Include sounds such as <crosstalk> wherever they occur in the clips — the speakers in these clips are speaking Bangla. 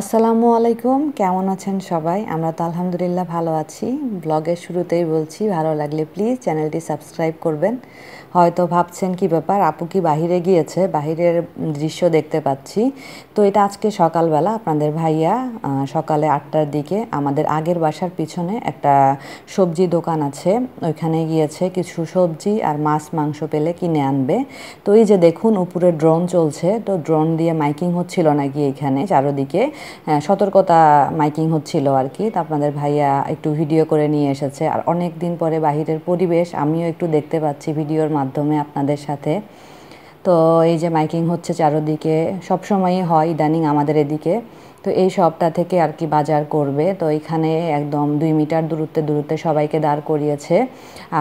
আসসালামু আলাইকুম কেমন আছেন সবাই আমরা তো আলহামদুলিল্লাহ ভালো আছি ব্লগের শুরুতেই বলছি ভালো লাগলে প্লিজ চ্যানেলটি সাবস্ক্রাইব করবেন হয়তো ভাবছেন কি ব্যাপার আপু কি বাহিরে গিয়েছে বাহিরের দৃশ্য দেখতে পাচ্ছি তো এটা আজকে সকালবেলা আপনাদের ভাইয়া সকালে আটটার দিকে আমাদের আগের বাসার পিছনে একটা সবজি দোকান আছে ওইখানে গিয়েছে কিছু সবজি আর মাছ মাংস পেলে কিনে আনবে তো এই যে দেখুন উপরে ড্রোন চলছে তো ড্রোন দিয়ে মাইকিং হচ্ছিল নাকি এখানে চারোদিকে হ্যাঁ, সতর্কতা মাইকিং হচ্ছিল আর কি তা আপনাদের ভাইয়া একটু ভিডিও করে নিয়ে এসেছে আর অনেক দিন পরে বাহিরের পরিবেশ আমিও একটু দেখতে পাচ্ছি ভিডিওর মাধ্যমে আপনাদের সাথে তো এই যে মাইকিং হচ্ছে চারোদিকে সবসময়ই হয় ইদানিং আমাদের এদিকে তো এই সবটা থেকে আর কি বাজার করবে তো এখানে একদম দুই মিটার দূরত্বে দূরত্বে সবাইকে দাঁড় করিয়েছে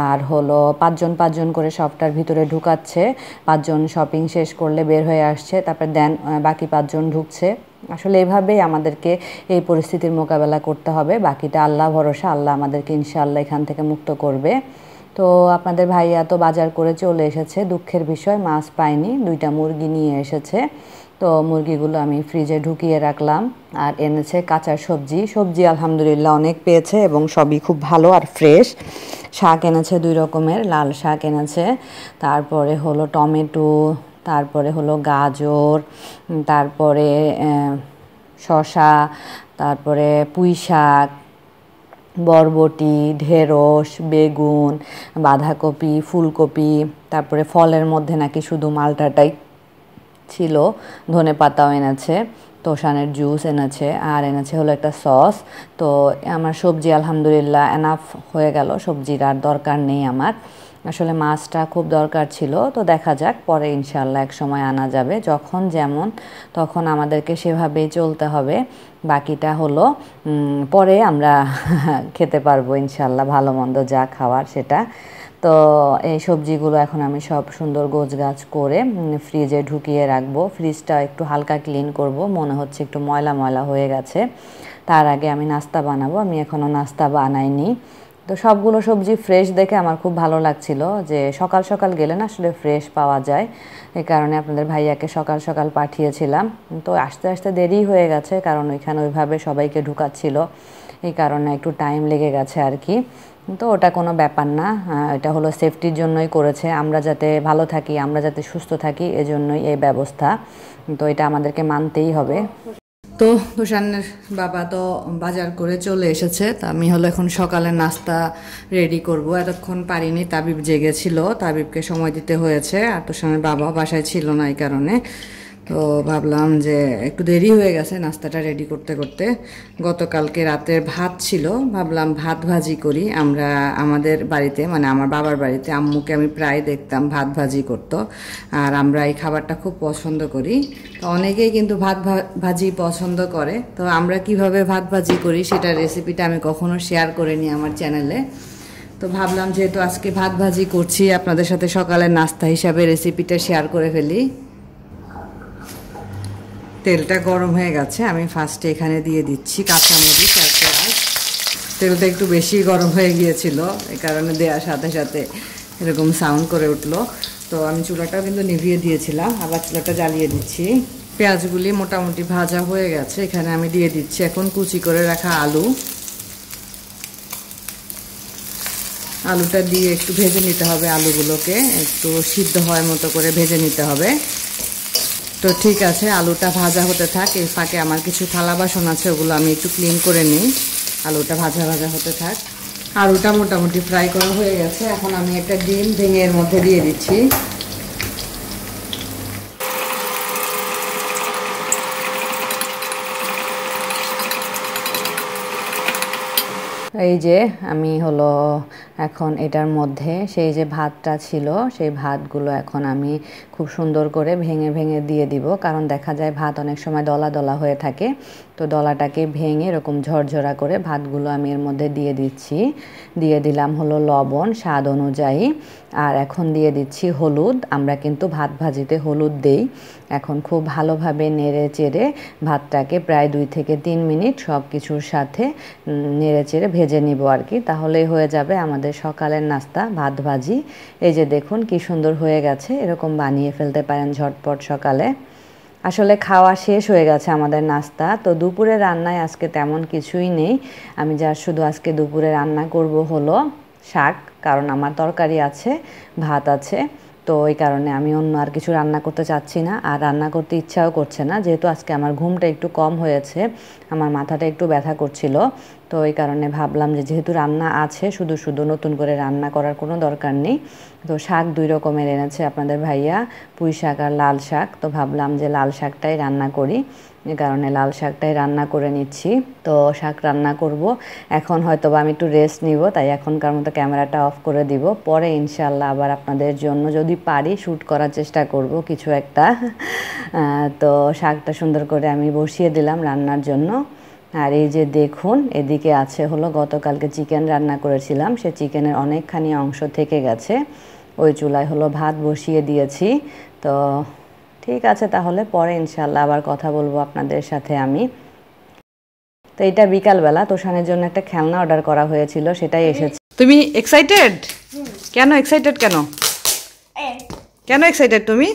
আর হলো পাঁচজন পাঁচজন করে সবটার ভিতরে ঢুকাচ্ছে পাঁচজন শপিং শেষ করলে বের হয়ে আসছে তারপর দেন বাকি পাঁচজন ঢুকছে আসলে এভাবেই আমাদেরকে এই পরিস্থিতির মোকাবেলা করতে হবে বাকিটা আল্লাহ ভরসা আল্লাহ আমাদেরকে ইনশাআল্লাহ এখান থেকে মুক্ত করবে তো আপনাদের ভাইয়া তো বাজার করে চলে এসেছে দুঃখের বিষয় মাছ পায়নি দুইটা মুরগি নিয়ে এসেছে তো মুরগিগুলো আমি ফ্রিজে ঢুকিয়ে রাখলাম আর এনেছে কাঁচা সবজি সবজি আলহামদুলিল্লাহ অনেক পেয়েছে এবং সবই খুব ভালো আর ফ্রেশ শাক এনেছে দুই রকমের লাল শাক এনেছে তারপরে হলো টমেটো তারপরে হলো গাজর তারপরে শশা তারপরে পুঁই শাক বরবটি ঢেঁড়স বেগুন বাঁধাকপি ফুলকপি তারপরে ফলের মধ্যে নাকি শুধু মালটাটাই ছিল ধনে পাতাও এনেছে তোষানের জুস এনেছে আর এনেছে হলো একটা সস তো আমার সবজি আলহামদুলিল্লাহ এনাফ হয়ে গেল সবজির আর দরকার নেই আমার আসলে মাছটা খুব দরকার ছিল তো দেখা যাক পরে ইনশাল্লাহ এক সময় আনা যাবে যখন যেমন তখন আমাদেরকে সেভাবেই চলতে হবে বাকিটা হলো পরে আমরা <laughs> খেতে পারবো ইনশাল্লাহ ভালো মন্দ যা খাওয়ার সেটা তো এই সবজিগুলো এখন আমি সব সুন্দর গোছ গাছ করে ফ্রিজে ঢুকিয়ে রাখবো ফ্রিজটা একটু হালকা ক্লিন করব মনে হচ্ছে একটু ময়লা ময়লা হয়ে গেছে তার আগে আমি নাস্তা বানাবো আমি এখনও নাস্তা বানাইনি তো সবগুলো সবজি ফ্রেশ দেখে আমার খুব ভালো লাগছিল যে সকাল সকাল গেলে না আসলে ফ্রেশ পাওয়া যায় এই কারণে আপনাদের ভাইয়াকে সকাল সকাল পাঠিয়েছিলাম তো আস্তে আস্তে দেরি হয়ে গেছে কারণ ওইখানে ওইভাবে সবাইকে ঢুকাচ্ছিল এই কারণে একটু টাইম লেগে গেছে আর কি তো ওটা কোনো ব্যাপার না এটা হলো সেফটির জন্যই করেছে আমরা যাতে ভালো থাকি আমরা যাতে সুস্থ থাকি এজন্যই এই ব্যবস্থা তো এটা আমাদেরকে মানতেই হবে তো তুষানের বাবা তো বাজার করে চলে এসেছে তা আমি হলো এখন সকালে নাস্তা রেডি করব এতক্ষণ পারিনি তাবিব জেগেছিল তাবিবকে সময় দিতে হয়েছে আর তুষানের বাবা বাসায় ছিল না এই কারণে তো ভাবলাম যে একটু দেরি হয়ে গেছে নাস্তাটা রেডি করতে করতে গতকালকে রাতের ভাত ছিল ভাবলাম ভাত ভাজি করি আমরা আমাদের বাড়িতে মানে আমার বাবার বাড়িতে আম্মুকে আমি প্রায় দেখতাম ভাত ভাজি করতো আর আমরা এই খাবারটা খুব পছন্দ করি তো অনেকেই কিন্তু ভাত ভাজি পছন্দ করে তো আমরা কিভাবে ভাত ভাজি করি সেটা রেসিপিটা আমি কখনো শেয়ার করিনি আমার চ্যানেলে তো ভাবলাম যেহেতু আজকে ভাত ভাজি করছি আপনাদের সাথে সকালের নাস্তা হিসাবে রেসিপিটা শেয়ার করে ফেলি তেলটা গরম হয়ে গেছে আমি ফার্স্টে এখানে দিয়ে দিচ্ছি কাঁচামরিচ আর পেঁয়াজ তেলটা একটু বেশি গরম হয়ে গিয়েছিল এ কারণে দেওয়ার সাথে সাথে এরকম সাউন্ড করে উঠলো তো আমি চুলাটাও কিন্তু নিভিয়ে দিয়েছিলাম আবার চুলাটা জ্বালিয়ে দিচ্ছি পেঁয়াজগুলি মোটামুটি ভাজা হয়ে গেছে এখানে আমি দিয়ে দিচ্ছি এখন কুচি করে রাখা আলু আলুটা দিয়ে একটু ভেজে নিতে হবে আলুগুলোকে একটু সিদ্ধ হয় মতো করে ভেজে নিতে হবে তো ঠিক আছে আলুটা ভাজা হতে থাক এর ফাঁকে আমার কিছু থালা বাসন আছে ওগুলো আমি একটু ক্লিন করে নিই আলুটা ভাজা ভাজা হতে থাক আলুটা মোটামুটি ফ্রাই করা হয়ে গেছে এখন আমি একটা ডিম ভেঙে এর মধ্যে দিয়ে দিচ্ছি এই যে আমি হলো এখন এটার মধ্যে সেই যে ভাতটা ছিল সেই ভাতগুলো এখন আমি খুব সুন্দর করে ভেঙে ভেঙে দিয়ে দিব কারণ দেখা যায় ভাত অনেক সময় দলা দলা হয়ে থাকে তো দলাটাকে ভেঙে এরকম ঝরঝরা করে ভাতগুলো আমি এর মধ্যে দিয়ে দিচ্ছি দিয়ে দিলাম হলো লবণ স্বাদ অনুযায়ী আর এখন দিয়ে দিচ্ছি হলুদ আমরা কিন্তু ভাত ভাজিতে হলুদ দেই এখন খুব ভালোভাবে নেড়ে চেড়ে ভাতটাকে প্রায় দুই থেকে তিন মিনিট সব কিছুর সাথে নেড়ে চেড়ে ভেজে নিব আর কি তাহলে হয়ে যাবে আমাদের সকালের নাস্তা ভাত ভাজি এই যে দেখুন কি সুন্দর হয়ে গেছে এরকম বানিয়ে ফেলতে পারেন ঝটপট সকালে আসলে খাওয়া শেষ হয়ে গেছে আমাদের নাস্তা তো দুপুরে রান্নায় আজকে তেমন কিছুই নেই আমি যা শুধু আজকে দুপুরে রান্না করব হলো শাক কারণ আমার তরকারি আছে ভাত আছে তো এই কারণে আমি অন্য আর কিছু রান্না করতে চাচ্ছি না আর রান্না করতে ইচ্ছাও করছে না যেহেতু আজকে আমার ঘুমটা একটু কম হয়েছে আমার মাথাটা একটু ব্যথা করছিল তো এই কারণে ভাবলাম যে যেহেতু রান্না আছে শুধু শুধু নতুন করে রান্না করার কোনো দরকার নেই তো শাক দুই রকমের এনেছে আপনাদের ভাইয়া পুঁই শাক আর লাল শাক তো ভাবলাম যে লাল শাকটাই রান্না করি যে কারণে লাল শাকটাই রান্না করে নিচ্ছি তো শাক রান্না করব এখন হয়তো বা আমি একটু রেস্ট নিব তাই এখনকার মতো ক্যামেরাটা অফ করে দিব পরে ইনশাল্লাহ আবার আপনাদের জন্য যদি পারি শ্যুট করার চেষ্টা করব কিছু একটা তো শাকটা সুন্দর করে আমি বসিয়ে দিলাম রান্নার জন্য আর এই যে দেখুন এদিকে আছে হলো গতকালকে চিকেন রান্না করেছিলাম সে চিকেনের অনেকখানি অংশ থেকে গেছে ওই চুলায় হলো ভাত বসিয়ে দিয়েছি তো ঠিক আছে তাহলে পরে ইনশাল্লাহ আবার কথা বলবো আপনাদের সাথে আমি তো এটা বিকালবেলা তোষানের জন্য একটা খেলনা অর্ডার করা হয়েছিল সেটাই এসেছে তুমি এক্সাইটেড কেন এক্সাইটেড কেন কেন এক্সাইটেড তুমি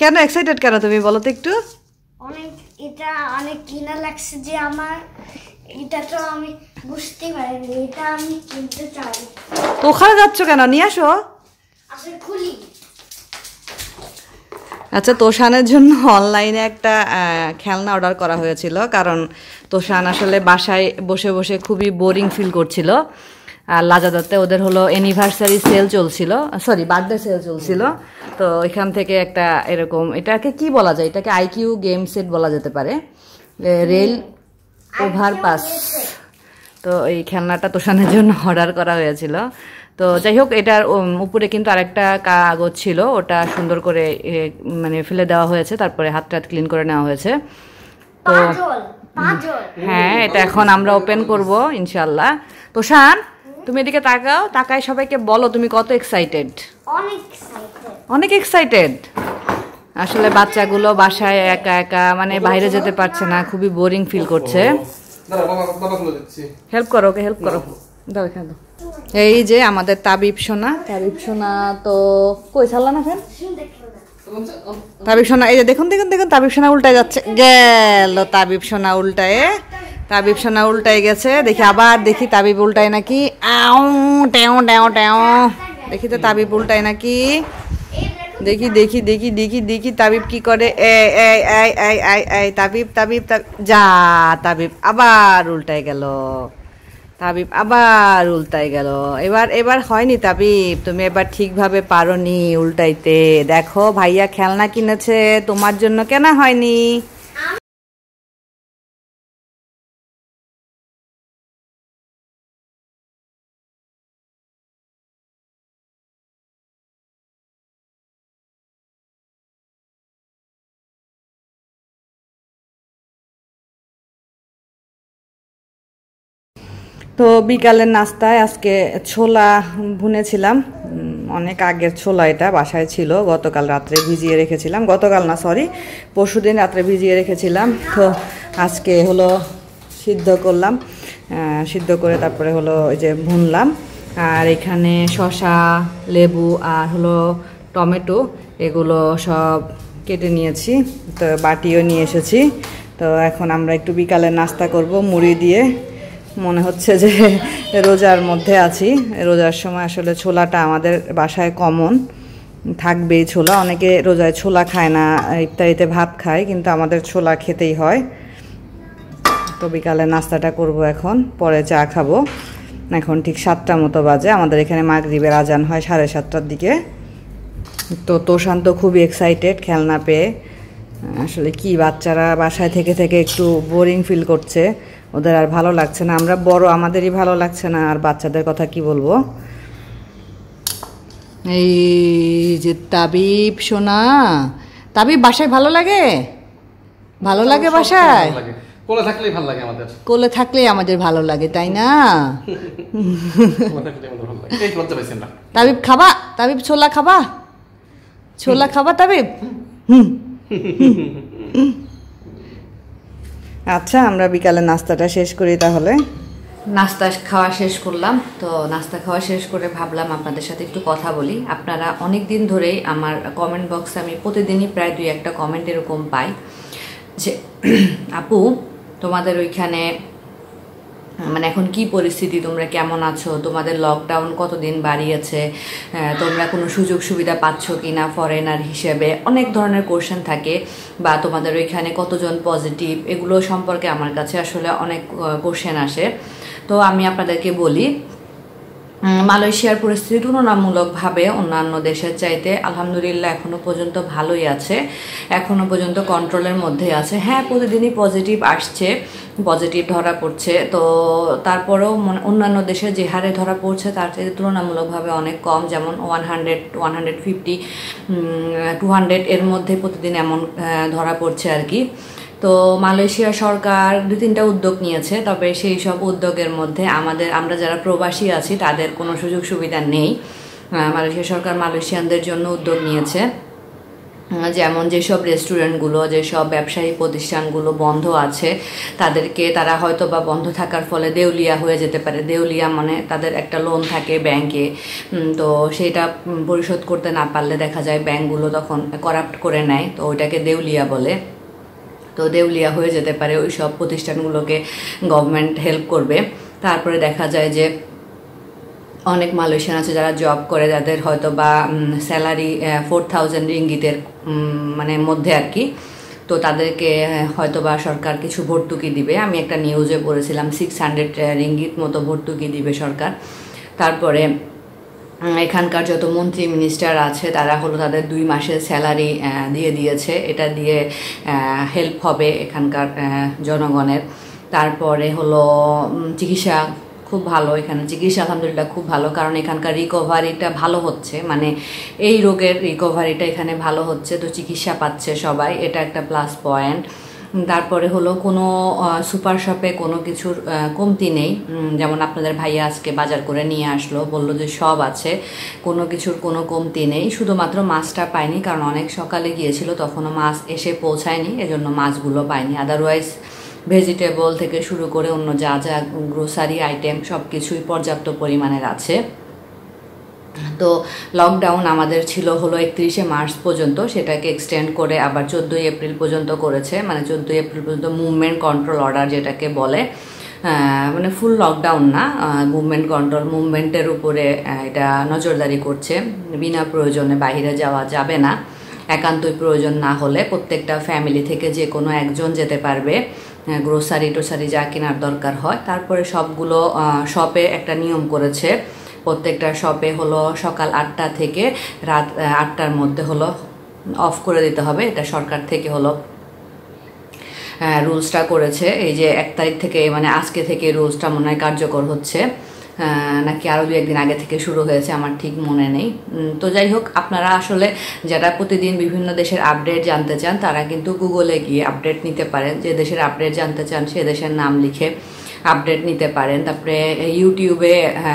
কেন এক্সাইটেড কেন তুমি বলো তো একটু অনেক এটা অনেক কিনা লাগছে যে আমার এটা তো আমি বুঝতে পারিনি এটা আমি কিনতে চাই তো ওখানে যাচ্ছ কেন নিয়ে আসো আচ্ছা তোষানের জন্য অনলাইনে একটা খেলনা অর্ডার করা হয়েছিল কারণ তোষান আসলে বাসায় বসে বসে খুবই বোরিং ফিল করছিল আর দত্তে ওদের হলো অ্যানিভার্সারি সেল চলছিল সরি বার্থডে সেল চলছিল তো এখান থেকে একটা এরকম এটাকে কি বলা যায় এটাকে আইকিউ গেম সেট বলা যেতে পারে রেল ওভারপাস তো এই খেলনাটা তোষানের জন্য অর্ডার করা হয়েছিল তো যাই হোক এটার উপরে কিন্তু আরেকটা কাগজ ছিল ওটা সুন্দর করে মানে ফেলে দেওয়া হয়েছে তারপরে হাত টাত ক্লিন করে নেওয়া হয়েছে তো হ্যাঁ এটা এখন আমরা ওপেন করব ইনশাল্লাহ তো শান তুমি এদিকে তাকাও তাকায় সবাইকে বলো তুমি কত এক্সাইটেড অনেক এক্সাইটেড আসলে বাচ্চাগুলো বাসায় একা একা মানে বাইরে যেতে পারছে না খুবই বোরিং ফিল করছে হেল্প করো ওকে হেল্প করো দাও এই যে আমাদের তাবিব সোনা তাবিব সোনা তো কই ছাড়লা না ফেন তাবিব সোনা এই যে দেখুন দেখুন দেখুন তাবিব সোনা উল্টায় যাচ্ছে গেল তাবিব সোনা উল্টায় তাবিব সোনা উল্টায় গেছে দেখি আবার দেখি তাবিব উল্টায় নাকি আউ ট্যাও ট্যাও দেখি তো তাবিব উল্টায় নাকি দেখি দেখি দেখি দেখি দেখি তাবিব কি করে তাবিব তাবিব যা তাবিব আবার উল্টায় গেল তাবিব আবার উল্টাই গেল এবার এবার হয়নি তাবিব তুমি এবার ঠিকভাবে পারো নি উল্টাইতে দেখো ভাইয়া খেলনা কিনেছে তোমার জন্য কেনা হয়নি তো বিকালের নাস্তায় আজকে ছোলা ভুনেছিলাম অনেক আগের ছোলা এটা বাসায় ছিল গতকাল রাত্রে ভিজিয়ে রেখেছিলাম গতকাল না সরি পরশু দিন রাত্রে ভিজিয়ে রেখেছিলাম তো আজকে হলো সিদ্ধ করলাম সিদ্ধ করে তারপরে হলো ওই যে ভুনলাম আর এখানে শশা লেবু আর হলো টমেটো এগুলো সব কেটে নিয়েছি তো বাটিও নিয়ে এসেছি তো এখন আমরা একটু বিকালে নাস্তা করব মুড়ি দিয়ে মনে হচ্ছে যে রোজার মধ্যে আছি রোজার সময় আসলে ছোলাটা আমাদের বাসায় কমন থাকবেই ছোলা অনেকে রোজায় ছোলা খায় না ইত্যাদিতে ভাত খায় কিন্তু আমাদের ছোলা খেতেই হয় তো বিকালে নাস্তাটা করব এখন পরে চা খাবো এখন ঠিক সাতটা মতো বাজে আমাদের এখানে মাগরিবের আজান হয় সাড়ে সাতটার দিকে তো তোষান্ত খুবই এক্সাইটেড খেলনা পেয়ে আসলে কি বাচ্চারা বাসায় থেকে থেকে একটু বোরিং ফিল করছে ওদের আর ভালো লাগছে না আমরা বড় আমাদেরই ভালো লাগছে না আর বাচ্চাদের কথা কি বলবো এই যে তাবিব সোনা তাবিব বাসায় ভালো লাগে ভালো লাগে বাসায় কোলে থাকলেই ভালো লাগে আমাদের কোলে থাকলেই আমাদের ভালো লাগে তাই না তাবিব খাবা তাবিব ছোলা খাবা ছোলা খাবা তাবিব হুম <laughs> আচ্ছা আমরা বিকালে নাস্তাটা শেষ করি তাহলে নাস্তা খাওয়া শেষ করলাম তো নাস্তা খাওয়া শেষ করে ভাবলাম আপনাদের সাথে একটু কথা বলি আপনারা অনেক দিন ধরেই আমার কমেন্ট বক্সে আমি প্রতিদিনই প্রায় দুই একটা কমেন্ট এরকম পাই যে আপু তোমাদের ওইখানে হ্যাঁ, মানে এখন কি পরিস্থিতি তোমরা কেমন আছো তোমাদের লকডাউন কতদিন বাড়িয়েছে তোমরা কোনো সুযোগ সুবিধা পাচ্ছ কি না ফরেনার হিসেবে অনেক ধরনের কোশ্চেন থাকে বা তোমাদের ওইখানে কতজন পজিটিভ এগুলো সম্পর্কে আমার কাছে আসলে অনেক কোশ্চেন আসে তো আমি আপনাদেরকে বলি মালয়েশিয়ার পরিস্থিতি তুলনামূলকভাবে অন্যান্য দেশের চাইতে আলহামদুলিল্লাহ এখনও পর্যন্ত ভালোই আছে এখনও পর্যন্ত কন্ট্রোলের মধ্যে আছে হ্যাঁ প্রতিদিনই পজিটিভ আসছে পজিটিভ ধরা পড়ছে তো তারপরেও অন্যান্য দেশে যে হারে ধরা পড়ছে তার চাইতে তুলনামূলকভাবে অনেক কম যেমন one hundred one hundred fifty two hundred এর মধ্যে প্রতিদিন এমন ধরা পড়ছে আর কি তো মালয়েশিয়া সরকার দু তিনটা উদ্যোগ নিয়েছে তবে সেই সব উদ্যোগের মধ্যে আমাদের আমরা যারা প্রবাসী আছি তাদের কোনো সুযোগ সুবিধা নেই মালয়েশিয়া সরকার মালয়েশিয়ানদের জন্য উদ্যোগ নিয়েছে যেমন যেসব রেস্টুরেন্টগুলো যেসব ব্যবসায়ী প্রতিষ্ঠানগুলো বন্ধ আছে তাদেরকে তারা হয়তো বা বন্ধ থাকার ফলে দেউলিয়া হয়ে যেতে পারে দেউলিয়া মানে তাদের একটা লোন থাকে ব্যাংকে তো সেটা পরিশোধ করতে না পারলে দেখা যায় ব্যাংকগুলো তখন করাপ্ট করে নেয় তো ওইটাকে দেউলিয়া বলে তো দেউলিয়া হয়ে যেতে পারে ওই সব প্রতিষ্ঠানগুলোকে গভর্নমেন্ট হেল্প করবে তারপরে দেখা যায় যে অনেক মালয়েশিয়ান আছে যারা জব করে যাদের হয়তো বা স্যালারি ফোর থাউজেন্ড রিঙ্গিতের মানে মধ্যে আর কি তো তাদেরকে হয়তো বা সরকার কিছু ভর্তুকি দিবে আমি একটা নিউজে পড়েছিলাম সিক্স হান্ড্রেড রিঙ্গিত মতো ভর্তুকি দিবে সরকার তারপরে এখানকার যত মন্ত্রী মিনিস্টার আছে তারা হলো তাদের দুই মাসের স্যালারি দিয়ে দিয়েছে এটা দিয়ে হেল্প হবে এখানকার জনগণের তারপরে হলো চিকিৎসা খুব ভালো এখানে চিকিৎসা আলহামদুলিল্লাহ খুব ভালো কারণ এখানকার রিকভারিটা ভালো হচ্ছে মানে এই রোগের রিকভারিটা এখানে ভালো হচ্ছে তো চিকিৎসা পাচ্ছে সবাই এটা একটা প্লাস পয়েন্ট তারপরে হলো কোনো সুপার শপে কোনো কিছুর কমতি নেই যেমন আপনাদের ভাইয়া আজকে বাজার করে নিয়ে আসলো বলল যে সব আছে কোনো কিছুর কোনো কমতি নেই শুধুমাত্র মাছটা পাইনি কারণ অনেক সকালে গিয়েছিল তখনও মাছ এসে পৌঁছায়নি এজন্য মাছগুলো পাইনি আদারওয়াইজ ভেজিটেবল থেকে শুরু করে অন্য যা যা গ্রোসারি আইটেম সব কিছুই পর্যাপ্ত পরিমাণের আছে তো লকডাউন আমাদের ছিল হলো একত্রিশে মার্চ পর্যন্ত সেটাকে এক্সটেন্ড করে আবার চোদ্দোই এপ্রিল পর্যন্ত করেছে মানে চোদ্দোই এপ্রিল পর্যন্ত মুভমেন্ট কন্ট্রোল অর্ডার যেটাকে বলে মানে ফুল লকডাউন না মুভমেন্ট কন্ট্রোল মুভমেন্টের উপরে এটা নজরদারি করছে বিনা প্রয়োজনে বাহিরে যাওয়া যাবে না একান্তই প্রয়োজন না হলে প্রত্যেকটা ফ্যামিলি থেকে যে কোনো একজন যেতে পারবে গ্রোসারি টোসারি যা কেনার দরকার হয় তারপরে সবগুলো শপে একটা নিয়ম করেছে প্রত্যেকটা শপে হলো সকাল আটটা থেকে রাত আটটার মধ্যে হলো অফ করে দিতে হবে এটা সরকার থেকে হলো রুলসটা করেছে এই যে এক তারিখ থেকে মানে আজকে থেকে রুলসটা মনে হয় কার্যকর হচ্ছে নাকি আরও দু একদিন আগে থেকে শুরু হয়েছে আমার ঠিক মনে নেই তো যাই হোক আপনারা আসলে যারা প্রতিদিন বিভিন্ন দেশের আপডেট জানতে চান তারা কিন্তু গুগলে গিয়ে আপডেট নিতে পারেন যে দেশের আপডেট জানতে চান সে দেশের নাম লিখে আপডেট নিতে পারেন তারপরে ইউটিউবে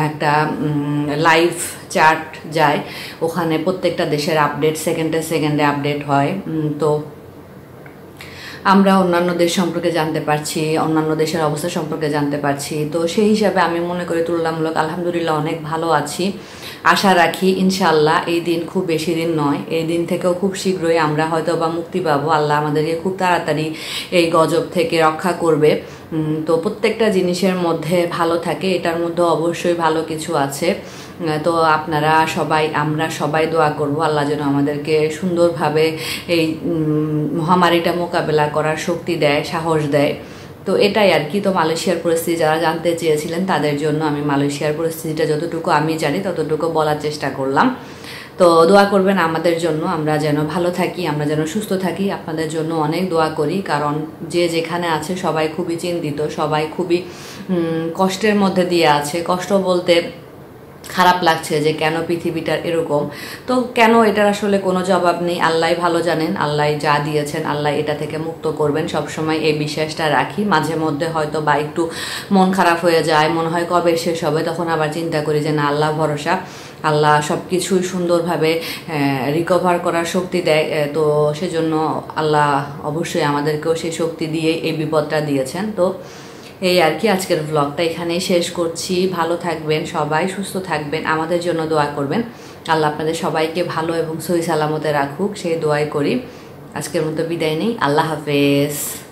একটা লাইভ চার্ট যায় ওখানে প্রত্যেকটা দেশের আপডেট সেকেন্ডে সেকেন্ডে আপডেট হয় তো আমরা অন্যান্য দেশ সম্পর্কে জানতে পারছি অন্যান্য দেশের অবস্থা সম্পর্কে জানতে পারছি তো সেই হিসাবে আমি মনে করি তুলনামূলক আলহামদুলিল্লাহ অনেক ভালো আছি আশা রাখি ইনশাল্লাহ এই দিন খুব বেশি দিন নয় এই দিন থেকেও খুব শীঘ্রই আমরা হয়তো বা মুক্তি পাবো আল্লাহ আমাদেরকে খুব তাড়াতাড়ি এই গজব থেকে রক্ষা করবে তো প্রত্যেকটা জিনিসের মধ্যে ভালো থাকে এটার মধ্যে অবশ্যই ভালো কিছু আছে তো আপনারা সবাই আমরা সবাই দোয়া করব আল্লাহ যেন আমাদেরকে সুন্দরভাবে এই মহামারীটা মোকাবেলা করার শক্তি দেয় সাহস দেয় তো এটাই আর কি তো মালয়েশিয়ার পরিস্থিতি যারা জানতে চেয়েছিলেন তাদের জন্য আমি মালয়েশিয়ার পরিস্থিতিটা যতটুকু আমি জানি ততটুকু বলার চেষ্টা করলাম তো দোয়া করবেন আমাদের জন্য আমরা যেন ভালো থাকি আমরা যেন সুস্থ থাকি আপনাদের জন্য অনেক দোয়া করি কারণ যে যেখানে আছে সবাই খুবই চিন্তিত সবাই খুবই কষ্টের মধ্যে দিয়ে আছে কষ্ট বলতে খারাপ লাগছে যে কেন পৃথিবীটা এরকম তো কেন এটার আসলে কোনো জবাব নেই আল্লাহ ভালো জানেন আল্লাহ যা দিয়েছেন আল্লাহ এটা থেকে মুক্ত করবেন সবসময় এই বিশ্বাসটা রাখি মাঝে মধ্যে হয়তো বা একটু মন খারাপ হয়ে যায় মনে হয় কবে শেষ হবে তখন আবার চিন্তা করি যে না আল্লাহ ভরসা আল্লাহ সব কিছুই সুন্দরভাবে রিকভার করার শক্তি দেয় তো সেজন্য আল্লাহ অবশ্যই আমাদেরকেও সেই শক্তি দিয়ে এই বিপদটা দিয়েছেন তো এই আর কি আজকের ব্লগটা এখানেই শেষ করছি ভালো থাকবেন সবাই সুস্থ থাকবেন আমাদের জন্য দোয়া করবেন আল্লাহ আপনাদের সবাইকে ভালো এবং সহি সালামতে রাখুক সেই দোয়াই করি আজকের মতো বিদায় নেই আল্লাহ হাফেজ